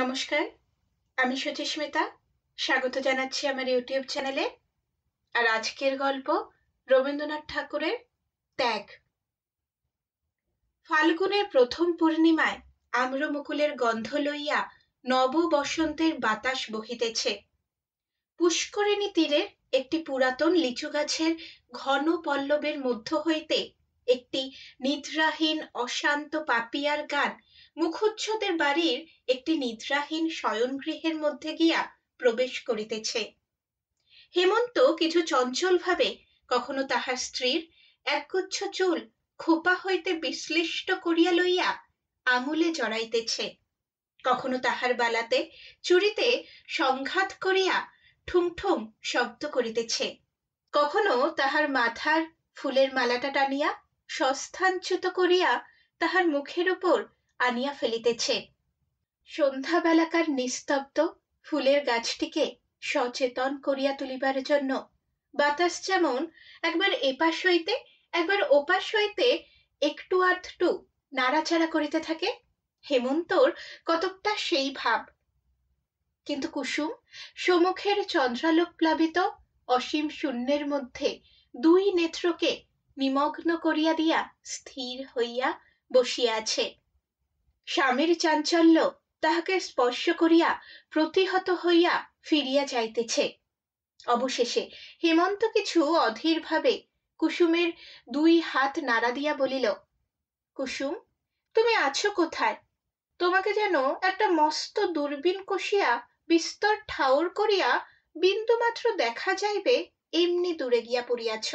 নমস্কার আমি সুচিস্মিতা স্বাগত জানাচ্ছি আমার ইউটিউব চ্যানেলে আর আজকের গল্প রবীন্দ্রনাথ ঠাকুরের ত্যাগ ফাল্গুনের প্রথম পূর্ণিমায় আম্রমুকুলের গন্ধ লইয়া নব বসন্তের বাতাস বহিতেছে পুষ্করিণী তীরে একটি পুরাতন লিচু গাছের ঘন পল্লবের মধ্য হইতে একটি নিদ্রাহীন অশান্ত পাপিয়ার গান মুখুজ্যেদের বাড়ির একটি নিদ্রাহীন শয়নগৃহের মধ্যে গিয়া প্রবেশ করিতেছে হেমন্ত কিছু চঞ্চলভাবে কখনো তাহার স্ত্রীর একগুচ্ছ চুল খোপা হইতে বিশ্লিষ্ট করিয়া লইয়া আমুলে জড়াইতেছে কখনো তাহার বালাতে চুরিতে সংঘাত করিয়া ঠুং শব্দ করিতেছে কখনো তাহার মাথার ফুলের মালাটা টানিয়া সস্থানচ্যুত করিয়া তাহার মুখের উপর আনিয়া ফেলিতেছে সন্ধ্যাবেলাকার নিস্তব্ধ ফুলের গাছটিকে সচেতন করিয়া তুলিবার জন্য বাতাস যেমন একবার এপাশ হইতে একবার ওপাশ হইতে একটু আধটু নাড়াচাড়া করিতে থাকে হেমন্তর কতকটা সেই ভাব কিন্তু কুসুম সমুখের চন্দ্রালোক প্লাবিত অসীম শূন্যের মধ্যে দুই নেত্রকে নিমগ্ন করিয়া দিয়া স্থির হইয়া বসিয়া আছে স্বামীর চাঞ্চল্য তাহাকে স্পর্শ করিয়া প্রতিহত হইয়া ফিরিয়া যাইতেছে অবশেষে হেমন্ত কিছু অধীরভাবে কুসুমের দুই হাত নাড়া দিয়া বলিল কুসুম তুমি আছো কোথায় তোমাকে যেন একটা মস্ত দূরবীন কষিয়া বিস্তর ঠাউর করিয়া বিন্দুমাত্র দেখা যাইবে এমনি দূরে গিয়া পড়িয়াছ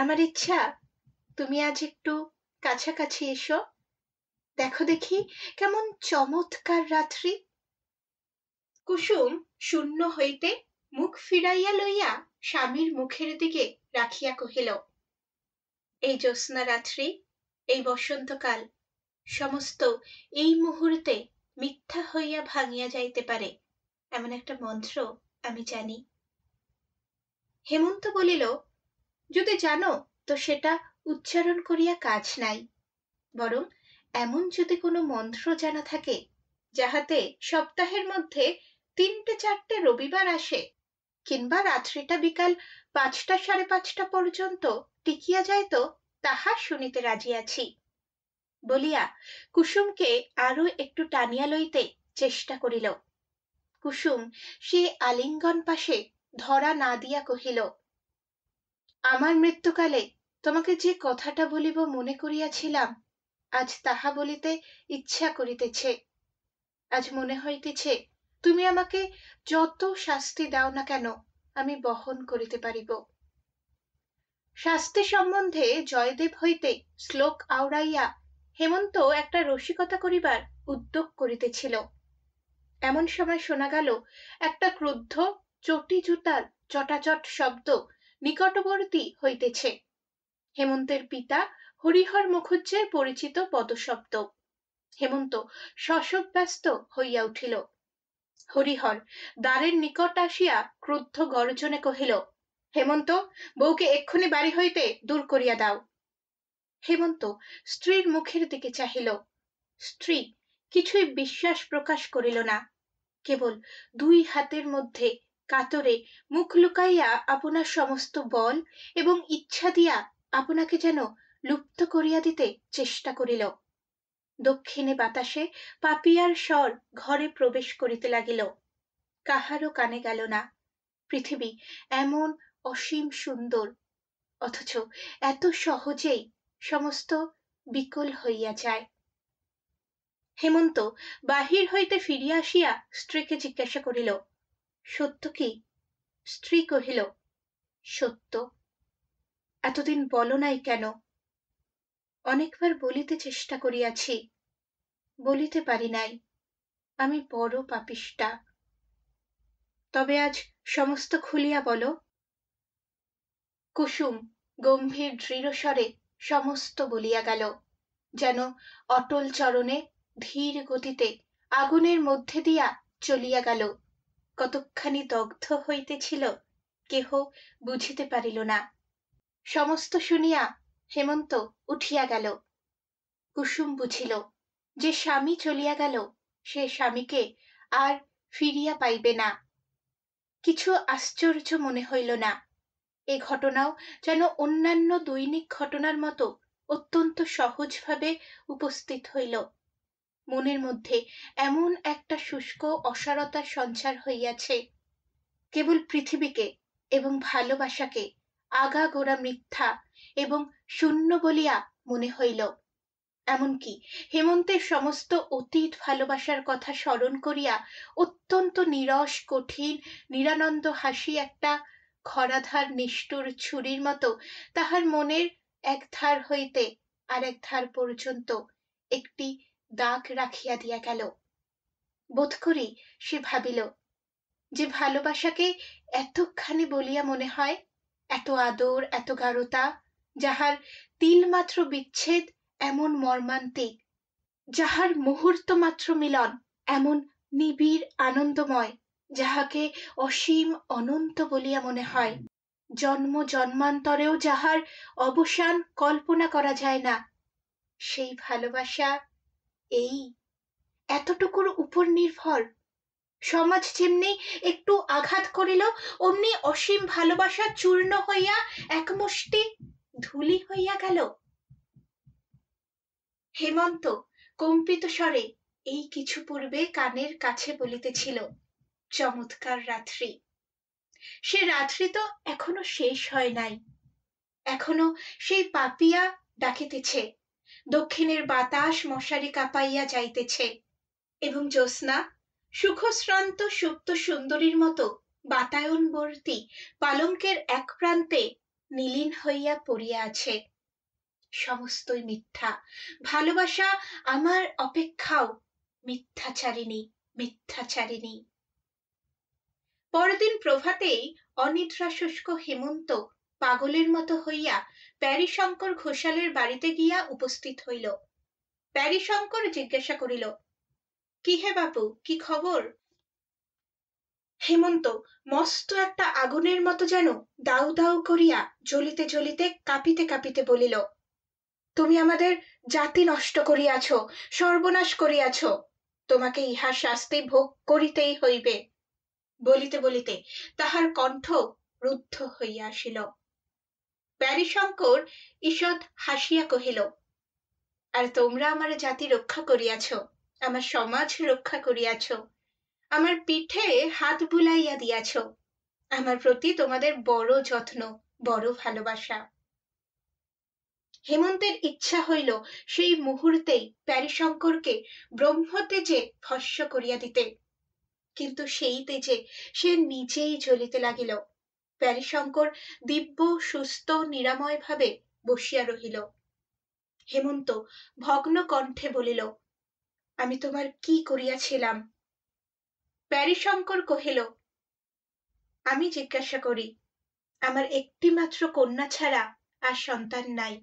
আমার ইচ্ছা তুমি আজ একটু কাছাকাছি এসো দেখো দেখি কেমন চমৎকার রাত্রি কুসুম শূন্য হইতে মুখ ফিরাইয়া লইয়া স্বামীর মুখের দিকে রাখিয়া কহিল এই জ্যোৎস্না রাত্রি এই বসন্তকাল সমস্ত এই মুহূর্তে মিথ্যা হইয়া ভাঙিয়া যাইতে পারে এমন একটা মন্ত্র আমি জানি হেমন্ত বলিল যদি জানো তো সেটা উচ্চারণ করিয়া কাজ নাই বরং এমন যদি কোনো মন্ত্র জানা থাকে যাহাতে সপ্তাহের মধ্যে তিনটে চারটে রবিবার আসে কিংবা রাত্রিটা বিকাল পাঁচটা সাড়ে পাঁচটা পর্যন্ত টিকিয়া যায় তো তাহা শুনিতে রাজি আছি বলিয়া কুসুমকে আরো একটু টানিয়া লইতে চেষ্টা করিল কুসুম সে আলিঙ্গন পাশে ধরা না দিয়া কহিল আমার মৃত্যুকালে তোমাকে যে কথাটা বলিব মনে করিয়াছিলাম আজ তাহা বলিতে ইচ্ছা করিতেছে আজ মনে হইতেছে তুমি আমাকে যত শাস্তি দাও না কেন আমি বহন করিতে পারিব শাস্তি সম্বন্ধে জয়দেব হইতে শ্লোক আওড়াইয়া হেমন্ত একটা রসিকতা করিবার উদ্যোগ করিতেছিল এমন সময় শোনা গেল একটা ক্রুদ্ধ চটি জুতার চটাচট শব্দ নিকটবর্তী হইতেছে হেমন্তের পিতা হরিহর মুখুজ্জের পরিচিত পদশব্দ হেমন্ত শশব ব্যস্ত হইয়া উঠিল হরিহর দ্বারের নিকট আসিয়া ক্রুদ্ধ গর্জনে কহিল হেমন্ত বউকে এক্ষুনি বাড়ি হইতে দূর করিয়া দাও হেমন্ত স্ত্রীর মুখের দিকে চাহিল স্ত্রী কিছুই বিশ্বাস প্রকাশ করিল না কেবল দুই হাতের মধ্যে কাতরে মুখ লুকাইয়া আপনার সমস্ত বল এবং ইচ্ছা দিয়া আপনাকে যেন লুপ্ত করিয়া দিতে চেষ্টা করিল দক্ষিণে বাতাসে পাপিয়ার স্বর ঘরে প্রবেশ করিতে লাগিল কাহারও কানে গেল না পৃথিবী এমন অসীম সুন্দর অথচ এত সহজেই সমস্ত বিকল হইয়া যায় হেমন্ত বাহির হইতে ফিরিয়া আসিয়া স্ত্রীকে জিজ্ঞাসা করিল সত্য কি স্ত্রী কহিল সত্য এতদিন বলো নাই কেন অনেকবার বলিতে চেষ্টা করিয়াছি বলিতে পারি নাই আমি বড় পাপিষ্ঠা তবে আজ সমস্ত খুলিয়া বলো কুসুম গম্ভীর দৃঢ়স্বরে সমস্ত বলিয়া গেল যেন অটল চরণে ধীর গতিতে আগুনের মধ্যে দিয়া চলিয়া গেল কতখানি দগ্ধ হইতেছিল কেহ বুঝিতে পারিল না সমস্ত শুনিয়া হেমন্ত উঠিয়া গেল কুসুম বুঝিল যে স্বামী চলিয়া গেল সে স্বামীকে আর ফিরিয়া পাইবে না কিছু আশ্চর্য মনে হইল না এ ঘটনাও যেন অন্যান্য দৈনিক ঘটনার মতো অত্যন্ত সহজভাবে উপস্থিত হইল মনের মধ্যে এমন একটা শুষ্ক অসারতার সঞ্চার হইয়াছে কেবল পৃথিবীকে এবং ভালোবাসাকে গোড়া মিথ্যা এবং শূন্য বলিয়া মনে হইল এমনকি হেমন্তের সমস্ত অতীত ভালোবাসার কথা স্মরণ করিয়া অত্যন্ত নিরস কঠিন নিরানন্দ হাসি একটা খরাধার নিষ্ঠুর ছুরির মতো তাহার মনের এক ধার হইতে আর এক ধার পর্যন্ত একটি দাগ রাখিয়া দিয়া গেল বোধ করি সে ভাবিল যে ভালোবাসাকে এতখানি বলিয়া মনে হয় এত আদর এত গাঢ়তা যাহার তিলমাত্র বিচ্ছেদ এমন মর্মান্তিক যাহার মুহূর্ত মাত্র মিলন এমন নিবিড় আনন্দময় যাহাকে অসীম অনন্ত বলিয়া মনে হয় জন্ম জন্মান্তরেও যাহার অবসান কল্পনা করা যায় না সেই ভালোবাসা এই এতটুকুর উপর নির্ভর সমাজ যেমনি একটু আঘাত করিল অমনি অসীম ভালোবাসা চূর্ণ হইয়া এক মুষ্টি ধুলি হইয়া গেল হেমন্ত কম্পিত স্বরে এই কিছু পূর্বে কানের কাছে বলিতেছিল চমৎকার রাত্রি সে রাত্রি তো এখনো শেষ হয় নাই এখনো সেই পাপিয়া ডাকিতেছে দক্ষিণের বাতাস মশারি কাঁপাইয়া যাইতেছে এবং জ্যোৎস্না সুখশ্রান্ত সুপ্ত সুন্দরীর মতো বাতায়ন বর্তি পালঙ্কের এক প্রান্তে নীলিন হইয়া পড়িয়া আছে সমস্তই মিথ্যা ভালোবাসা আমার অপেক্ষাও মিথ্যাচারিণী মিথ্যাচারিণী পরদিন প্রভাতেই অনিদ্রা শুষ্ক হেমন্ত পাগলের মতো হইয়া প্যারিশঙ্কর ঘোষালের বাড়িতে গিয়া উপস্থিত হইল প্যারিশঙ্কর জিজ্ঞাসা করিল কি হে বাপু কি খবর হেমন্ত মস্ত একটা আগুনের মতো যেন দাউ দাউ করিয়া জ্বলিতে জ্বলিতে কাঁপিতে কাঁপিতে বলিল তুমি আমাদের জাতি নষ্ট করিয়াছ সর্বনাশ করিয়াছ তোমাকে ইহার শাস্তি ভোগ করিতেই হইবে বলিতে বলিতে তাহার কণ্ঠ রুদ্ধ হইয়া আসিল প্যারিশঙ্কর ঈষৎ হাসিয়া কহিল আর তোমরা আমার জাতি রক্ষা করিয়াছ আমার সমাজ রক্ষা করিয়াছ আমার পিঠে হাত বুলাইয়া দিয়াছ আমার প্রতি তোমাদের বড় যত্ন বড় ভালোবাসা হেমন্তের ইচ্ছা হইল সেই মুহূর্তেই প্যারিশঙ্করকে ব্রহ্মতেজে ভস্য করিয়া দিতে কিন্তু সেই তেজে সে নিজেই জ্বলিতে লাগিল প্যারিশঙ্কর দিব্য সুস্থ নিরাময়ভাবে বসিয়া রহিল হেমন্ত ভগ্ন কণ্ঠে বলিল আমি তোমার কি করিয়াছিলাম প্যারিশঙ্কর কহিল আমি জিজ্ঞাসা করি আমার একটিমাত্র কন্যা ছাড়া আর সন্তান নাই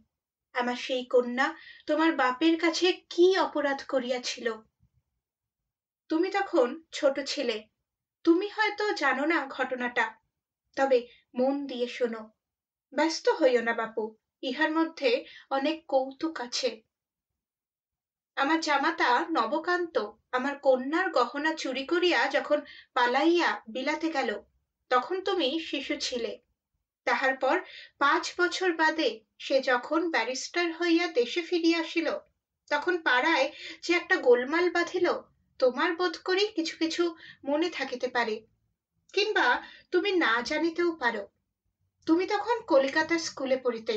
আমার সেই কন্যা তোমার বাপের কাছে কি অপরাধ করিয়াছিল তুমি তখন ছোট ছেলে তুমি হয়তো জানো না ঘটনাটা তবে মন দিয়ে শোনো ব্যস্ত হইও না বাপু ইহার মধ্যে অনেক কৌতুক আছে আমার জামাতা নবকান্ত আমার কন্যার গহনা চুরি করিয়া যখন পালাইয়া বিলাতে গেল তখন তুমি শিশু ছিলে তাহার পর পাঁচ বছর বাদে সে যখন ব্যারিস্টার হইয়া দেশে ফিরিয়া আসিল তখন পাড়ায় যে একটা গোলমাল বাঁধিল তোমার বোধ করি কিছু কিছু মনে থাকিতে পারে কিংবা তুমি না জানিতেও পারো তুমি তখন কলিকাতার স্কুলে পড়িতে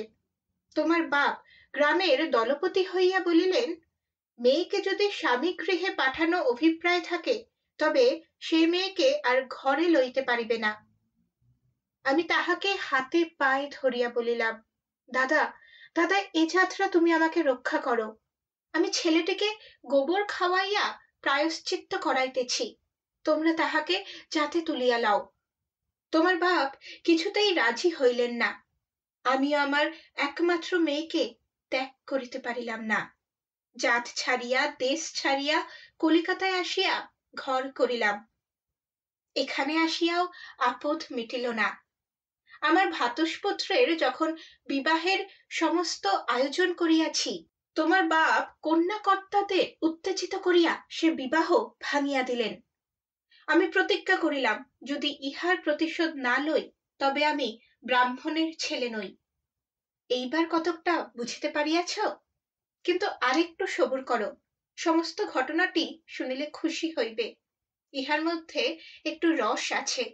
তোমার বাপ গ্রামের দলপতি হইয়া বলিলেন মেয়েকে যদি স্বামী গৃহে পাঠানো অভিপ্রায় থাকে তবে সে মেয়েকে আর ঘরে লইতে পারিবে না আমি তাহাকে হাতে পায়ে ধরিয়া বলিলাম দাদা দাদা এ যাত্রা তুমি আমাকে রক্ষা করো আমি ছেলেটিকে গোবর খাওয়াইয়া প্রায়শ্চিত্ত করাইতেছি তোমরা তাহাকে যাতে তুলিয়া লাও তোমার বাপ কিছুতেই রাজি হইলেন না আমি আমার একমাত্র মেয়েকে ত্যাগ করিতে পারিলাম না জাত ছাড়িয়া দেশ ছাড়িয়া কলিকাতায় আসিয়া ঘর করিলাম এখানে আসিয়াও আপদ মিটিল না আমার ভাতস্পুত্রের যখন বিবাহের সমস্ত আয়োজন করিয়াছি তোমার বাপ কন্যাকর্তাতে উত্তেজিত করিয়া সে বিবাহ ভাঙিয়া দিলেন আমি প্রতিজ্ঞা করিলাম যদি ইহার প্রতিশোধ না লই তবে আমি ব্রাহ্মণের ছেলে নই এইবার কতকটা বুঝিতে পারিয়াছ কিন্তু আরেকটু সবুর করো সমস্ত ঘটনাটি শুনিলে খুশি হইবে ইহার মধ্যে একটু রস আছে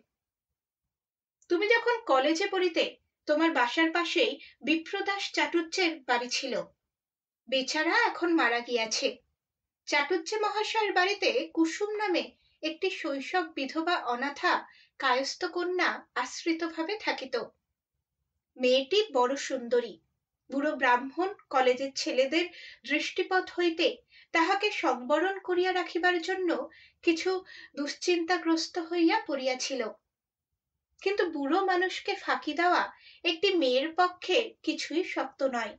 তুমি যখন কলেজে পড়িতে তোমার বাসার পাশেই বিপ্রদাস চাটুজ্যের বাড়ি ছিল বেচারা এখন মারা গিয়াছে চাটুজ্য মহাশয়ের বাড়িতে কুসুম নামে একটি শৈশব বিধবা অনাথা কায়স্থ কন্যা আশ্রিতভাবে থাকিত মেয়েটি বড় সুন্দরী বুড়ো ব্রাহ্মণ কলেজের ছেলেদের দৃষ্টিপথ হইতে তাহাকে সংবরণ করিয়া রাখিবার জন্য কিছু দুশ্চিন্তাগ্রস্ত হইয়া পড়িয়াছিল কিন্তু বুড়ো মানুষকে ফাঁকি দেওয়া একটি মেয়ের পক্ষে কিছুই শক্ত নয়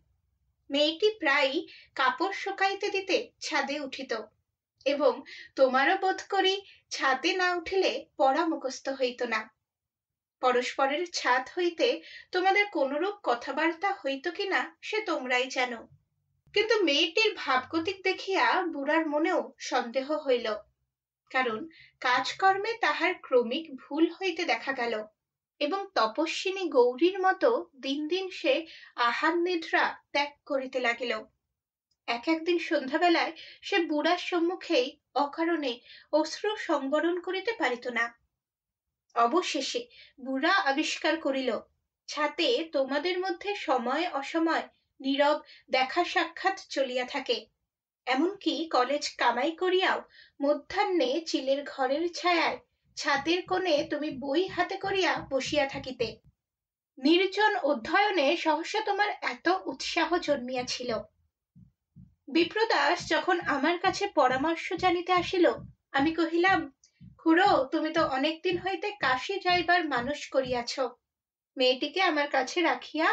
মেয়েটি প্রায়ই কাপড় শুকাইতে দিতে ছাদে উঠিত এবং তোমারও বোধ করি ছাদে না উঠিলে পড়া মুখস্থ হইত না পরস্পরের ছাদ হইতে তোমাদের কোনরূপ কথাবার্তা হইত কিনা সে তোমরাই জানো কিন্তু মেয়েটির ভাবগতিক দেখিয়া বুড়ার মনেও সন্দেহ হইল কারণ কাজকর্মে তাহার ক্রমিক ভুল হইতে দেখা গেল এবং তপস্বিনী গৌরীর মতো দিন দিন সে আহার নিদ্রা ত্যাগ করিতে লাগিল এক একদিন সন্ধ্যাবেলায় সে বুড়ার সম্মুখেই অকারণে অশ্রু সংবরণ করিতে পারিত না অবশেষে বুড়া আবিষ্কার করিল ছাতে তোমাদের মধ্যে সময় অসময় নীরব দেখা সাক্ষাৎ চলিয়া থাকে এমনকি কলেজ কামাই করিয়াও মধ্যাহ্নে চিলের ঘরের ছায়ায় ছাতের কোণে তুমি বই হাতে করিয়া বসিয়া থাকিতে নির্জন অধ্যয়নে সহসা তোমার এত উৎসাহ জন্মিয়াছিল বিপ্রদাস যখন আমার কাছে পরামর্শ জানিতে আসিল আমি কহিলাম খুড়ো তুমি তো অনেকদিন হইতে কাশি যাইবার মানুষ করিয়াছ মেয়েটিকে আমার কাছে রাখিয়া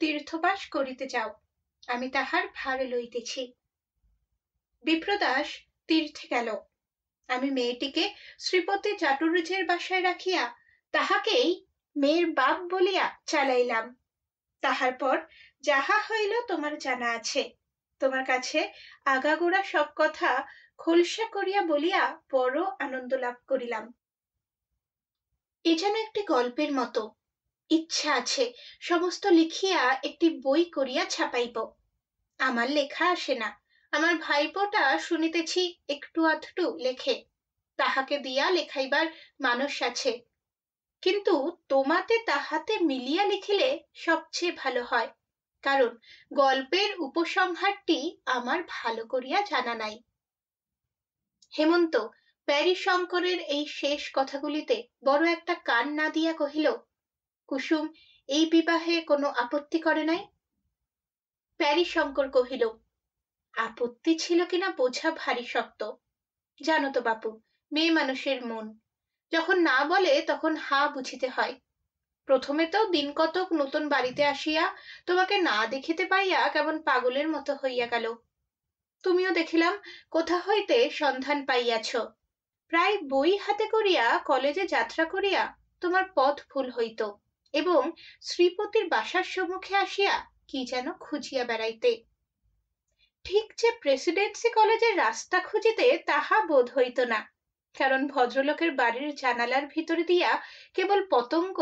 তীর্থবাস করিতে যাও আমি তাহার ভার লইতেছি বিপ্রদাস তীর্থে গেল আমি মেয়েটিকে শ্রীপতি চাটুরুজের বাসায় রাখিয়া তাহাকেই মেয়ের বাপ বলিয়া চালাইলাম তাহার পর যাহা হইল তোমার জানা আছে তোমার কাছে আগাগোড়া সব কথা খোলসা করিয়া বলিয়া বড় আনন্দ লাভ করিলাম এ যেন একটি গল্পের মতো ইচ্ছা আছে সমস্ত লিখিয়া একটি বই করিয়া ছাপাইব আমার লেখা আসে না আমার ভাইপোটা শুনিতেছি একটু আধটু লেখে তাহাকে দিয়া লেখাইবার মানুষ আছে কিন্তু তোমাতে তাহাতে মিলিয়া লিখিলে সবচেয়ে ভালো হয় কারণ গল্পের উপসংহারটি আমার ভালো করিয়া জানা নাই হেমন্ত প্যারিশঙ্করের এই শেষ কথাগুলিতে বড় একটা কান না দিয়া কহিল কুসুম এই বিবাহে কোনো আপত্তি করে নাই প্যারিশঙ্কর কহিল আপত্তি ছিল কিনা বোঝা ভারী শক্ত জানো তো বাপু মেয়ে মানুষের মন যখন না বলে তখন হা বুঝিতে হয় প্রথমে তো দিন কতক নতুন বাড়িতে আসিয়া তোমাকে না দেখিতে পাইয়া কেমন পাগলের মতো হইয়া গেল তুমিও দেখিলাম কোথা হইতে সন্ধান পাইয়াছ প্রায় বই হাতে করিয়া কলেজে যাত্রা করিয়া তোমার পথ ভুল হইত এবং শ্রীপতির বাসার সম্মুখে আসিয়া কি যেন খুঁজিয়া বেড়াইতে ঠিক যে প্রেসিডেন্সি কলেজের রাস্তা খুঁজিতে তাহা বোধ হইত না কারণ ভদ্রলোকের বাড়ির জানালার ভিতর দিয়া কেবল পতঙ্গ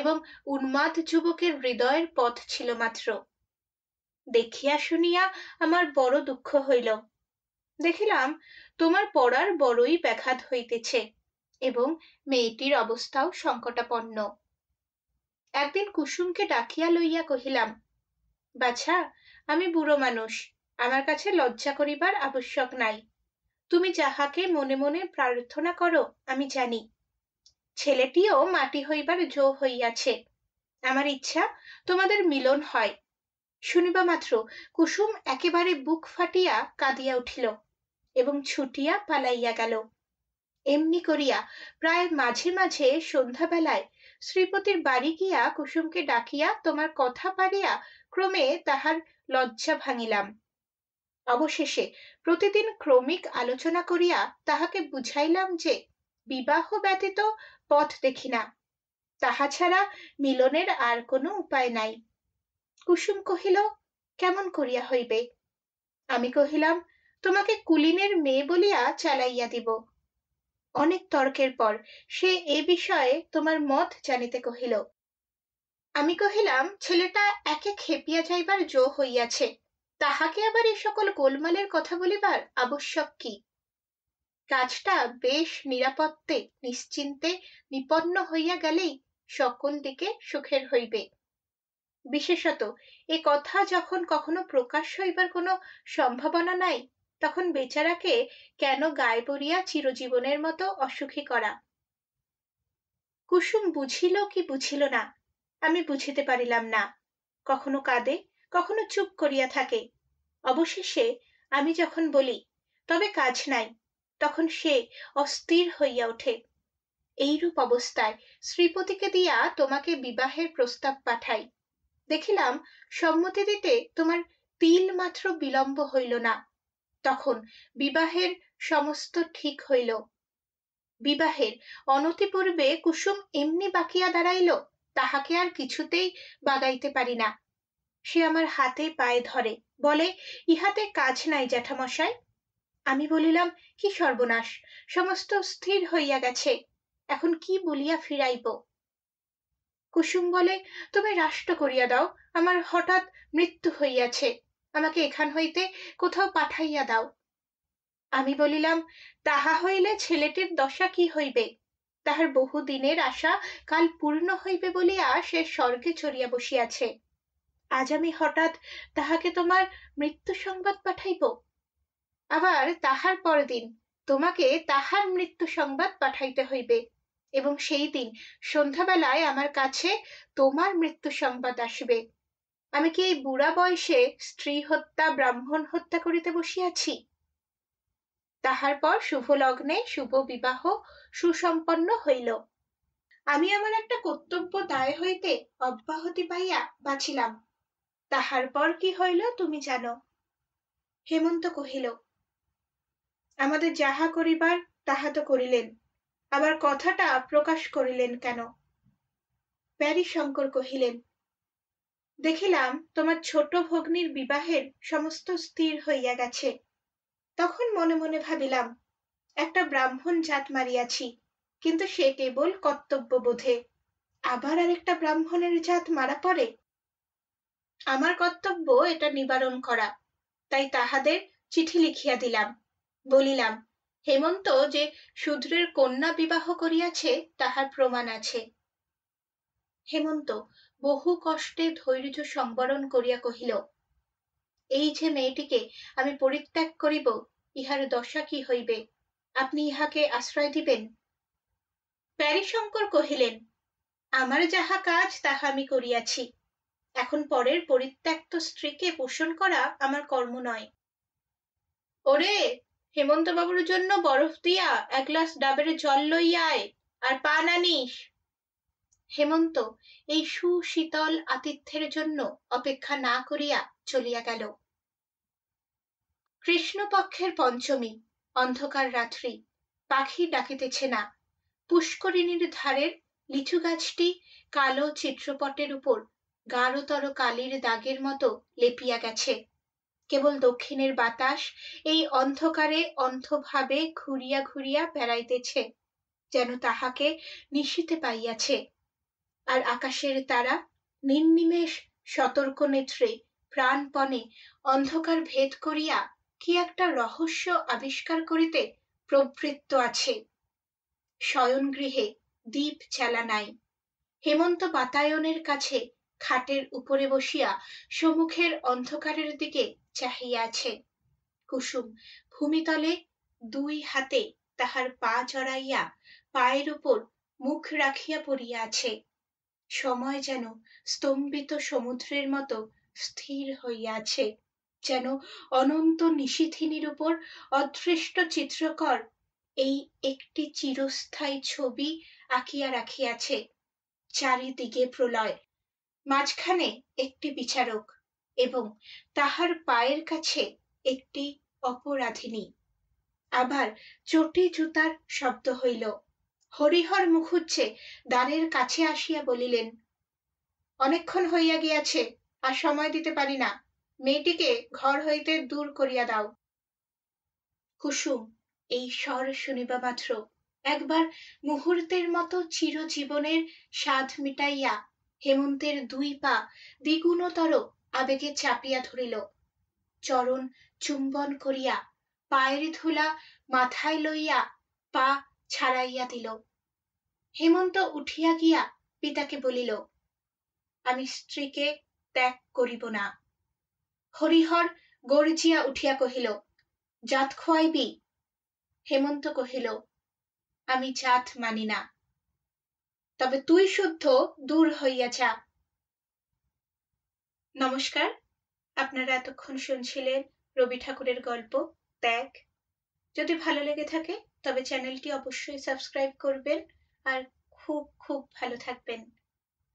এবং উন্মাদ যুবকের হৃদয়ের পথ ছিল মাত্র দেখিয়া শুনিয়া আমার বড় দুঃখ হইল দেখিলাম তোমার পড়ার বড়ই ব্যাঘাত হইতেছে এবং মেয়েটির অবস্থাও সংকটাপন্ন একদিন কুসুমকে ডাকিয়া লইয়া কহিলাম বাছা আমি বুড়ো মানুষ আমার কাছে লজ্জা করিবার আবশ্যক নাই তুমি যাহাকে মনে মনে প্রার্থনা করো আমি জানি ছেলেটিও মাটি হইবার জো হইয়াছে আমার ইচ্ছা তোমাদের মিলন হয় শুনিবা মাত্র কুসুম একেবারে বুক ফাটিয়া কাঁদিয়া উঠিল এবং ছুটিয়া পালাইয়া গেল এমনি করিয়া প্রায় মাঝে মাঝে সন্ধ্যাবেলায় শ্রীপতির বাড়ি গিয়া কুসুমকে ডাকিয়া তোমার কথা পারিয়া ক্রমে তাহার লজ্জা ভাঙিলাম অবশেষে প্রতিদিন ক্রমিক আলোচনা করিয়া তাহাকে বুঝাইলাম যে বিবাহ ব্যতীত পথ দেখি না তাহা ছাড়া মিলনের আর কোনো উপায় নাই কুসুম কহিল কেমন করিয়া হইবে আমি কহিলাম তোমাকে কুলিনের মেয়ে বলিয়া চালাইয়া দিব অনেক তর্কের পর সে এ বিষয়ে তোমার মত জানিতে কহিল আমি কহিলাম ছেলেটা একে খেপিয়া যাইবার জো হইয়াছে তাহাকে আবার এ সকল গোলমালের কথা বলিবার আবশ্যক কি কাজটা বেশ নিরাপত্তে নিশ্চিন্তে নিপন্ন হইয়া গেলেই সকল দিকে সুখের হইবে বিশেষত এ কথা যখন কখনো প্রকাশ হইবার কোনো সম্ভাবনা নাই তখন বেচারাকে কেন গায়ে পড়িয়া চিরজীবনের মতো অসুখী করা কুসুম বুঝিল কি বুঝিল না আমি বুঝিতে পারিলাম না কখনো কাঁদে কখনো চুপ করিয়া থাকে অবশেষে আমি যখন বলি তবে কাজ নাই তখন সে অস্থির হইয়া ওঠে এইরূপ অবস্থায় শ্রীপতিকে দিয়া তোমাকে বিবাহের প্রস্তাব পাঠাই দেখিলাম সম্মতি দিতে তোমার তিল মাত্র বিলম্ব হইল না তখন বিবাহের সমস্ত ঠিক হইল বিবাহের অনতি পূর্বে কুসুম এমনি বাকিয়া দাঁড়াইল তাহাকে আর কিছুতেই বাগাইতে পারি না সে আমার হাতে পায়ে ধরে বলে ইহাতে কাজ নাই জ্যাঠামশাই আমি বলিলাম কি সর্বনাশ সমস্ত স্থির হইয়া গেছে এখন কি বলিয়া ফিরাইব কুসুম বলে তুমি রাষ্ট্র করিয়া দাও আমার হঠাৎ মৃত্যু হইয়াছে আমাকে এখান হইতে কোথাও পাঠাইয়া দাও আমি বলিলাম তাহা হইলে ছেলেটির দশা কি হইবে তাহার বহু দিনের আশা কাল পূর্ণ হইবে বলিয়া সে স্বর্গে চড়িয়া বসিয়াছে আজ আমি হঠাৎ তাহাকে তোমার মৃত্যু সংবাদ পাঠাইব আবার তাহার পরদিন তোমাকে তাহার মৃত্যু সংবাদ পাঠাইতে হইবে এবং সেই দিন সন্ধ্যাবেলায় আমার কাছে তোমার মৃত্যু সংবাদ আসবে আমি কি এই বুড়া বয়সে স্ত্রী হত্যা ব্রাহ্মণ হত্যা করিতে বসিয়াছি তাহার পর শুভ লগ্নে শুভ বিবাহ সুসম্পন্ন হইল আমি আমার একটা কর্তব্য দায় হইতে অব্যাহতি পাইয়া বাঁচিলাম তাহার পর কি হইল তুমি জানো হেমন্ত কহিল আমাদের যাহা করিবার তাহা তো করিলেন আবার কথাটা প্রকাশ করিলেন কেন শঙ্কর কহিলেন দেখিলাম তোমার ছোট ভগ্নির বিবাহের সমস্ত স্থির হইয়া গেছে তখন মনে মনে ভাবিলাম একটা ব্রাহ্মণ জাত মারিয়াছি কিন্তু সে কেবল কর্তব্য বোধে আবার আরেকটা ব্রাহ্মণের জাত মারা পড়ে আমার কর্তব্য এটা নিবারণ করা তাই তাহাদের চিঠি লিখিয়া দিলাম বলিলাম হেমন্ত যে শূদ্রের কন্যা বিবাহ করিয়াছে তাহার প্রমাণ আছে হেমন্ত বহু কষ্টে ধৈর্য সংবরণ করিয়া কহিল এই যে মেয়েটিকে আমি পরিত্যাগ করিব ইহার দশা কি হইবে আপনি ইহাকে আশ্রয় দিবেন প্যারিশঙ্কর কহিলেন আমার যাহা কাজ তাহা আমি করিয়াছি এখন পরের পরিত্যক্ত স্ত্রীকে পোষণ করা আমার কর্ম নয় ওরে হেমন্তবাবুর জন্য বরফ দিয়া এক গ্লাস ডাবের জল লইয়া আয় আর পান আনিস হেমন্ত এই সুশীতল আতিথ্যের জন্য অপেক্ষা না করিয়া চলিয়া গেল কৃষ্ণপক্ষের পঞ্চমী অন্ধকার রাত্রি পাখি ডাকিতেছে না পুষ্করিণীর ধারের লিচু গাছটি কালো চিত্রপটের উপর গাঢ়তর কালির দাগের মতো লেপিয়া গেছে কেবল দক্ষিণের বাতাস এই অন্ধকারে অন্ধভাবে ঘুরিয়া ঘুরিয়া বেড়াইতেছে যেন তাহাকে নিশীথে পাইয়াছে আর আকাশের তারা নির্নিমেষ সতর্ক নেত্রে প্রাণপণে অন্ধকার ভেদ করিয়া কি একটা রহস্য আবিষ্কার করিতে প্রবৃত্ত আছে শয়নগৃহে দ্বীপ চেলা নাই হেমন্ত বাতায়নের কাছে খাটের উপরে বসিয়া সম্মুখের অন্ধকারের দিকে চাহিয়া আছে কুসুম ভূমিতলে দুই হাতে তাহার পা জড়াইয়া পায়ের উপর মুখ রাখিয়া পড়িয়া আছে সময় যেন স্তম্ভিত সমুদ্রের মতো স্থির হইয়াছে যেন অনন্ত নিশিথিনীর উপর অদৃষ্ট চিত্রকর এই একটি চিরস্থায়ী ছবি আঁকিয়া রাখিয়াছে চারিদিকে প্রলয় মাঝখানে একটি বিচারক এবং তাহার পায়ের কাছে একটি অপরাধিনী আবার চটি জুতার শব্দ হইল হরিহর মুখুজ্জে দ্বারের কাছে আসিয়া বলিলেন অনেকক্ষণ হইয়া গিয়াছে আর সময় দিতে পারি না মেয়েটিকে ঘর হইতে দূর করিয়া দাও কুসুম এই স্বর শুনিবা মাত্র একবার মুহূর্তের মতো চিরজীবনের স্বাদ মিটাইয়া হেমন্তের দুই পা দ্বিগুণতর আবেগে চাপিয়া ধরিল চরণ চুম্বন করিয়া পায়ের ধুলা মাথায় লইয়া পা ছাড়াইয়া দিল হেমন্ত উঠিয়া গিয়া পিতাকে বলিল আমি স্ত্রীকে ত্যাগ করিব না হরিহর গর্জিয়া উঠিয়া কহিল জাত খোয়াইবি হেমন্ত কহিল আমি জাত মানি না তবে তুই শুদ্ধ দূর হইয়া যা নমস্কার আপনারা এতক্ষণ শুনছিলেন রবি ঠাকুরের গল্প ত্যাগ যদি ভালো লেগে থাকে তবে চ্যানেলটি অবশ্যই সাবস্ক্রাইব করবেন আর খুব খুব ভালো থাকবেন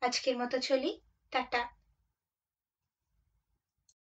আজকের মতো চলি টাটা